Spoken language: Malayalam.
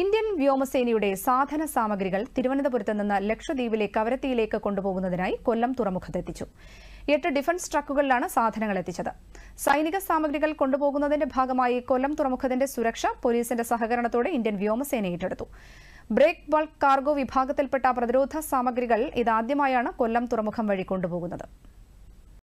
ഇന്ത്യൻ വ്യോമസേനയുടെ സാധന സാമഗ്രികൾ തിരുവനന്തപുരത്ത് നിന്ന് ലക്ഷദ്വീപിലെ കവരത്തിയിലേക്ക് കൊണ്ടുപോകുന്നതിനായി കൊല്ലം തുറമുഖത്തെത്തിച്ചു എട്ട് ഡിഫൻസ് ട്രക്കുകളിലാണ് സാധനങ്ങൾ എത്തിച്ചത് സൈനിക സാമഗ്രികൾ കൊണ്ടുപോകുന്നതിന്റെ ഭാഗമായി കൊല്ലം തുറമുഖത്തിന്റെ സുരക്ഷ പോലീസിന്റെ സഹകരണത്തോടെ ഇന്ത്യൻ വ്യോമസേന ഏറ്റെടുത്തു ബ്രേക്ക് ബൾക്ക് കാർഗോ വിഭാഗത്തിൽപ്പെട്ട പ്രതിരോധ സാമഗ്രികൾ ഇതാദ്യമായാണ് കൊല്ലം തുറമുഖം വഴി കൊണ്ടുപോകുന്നത്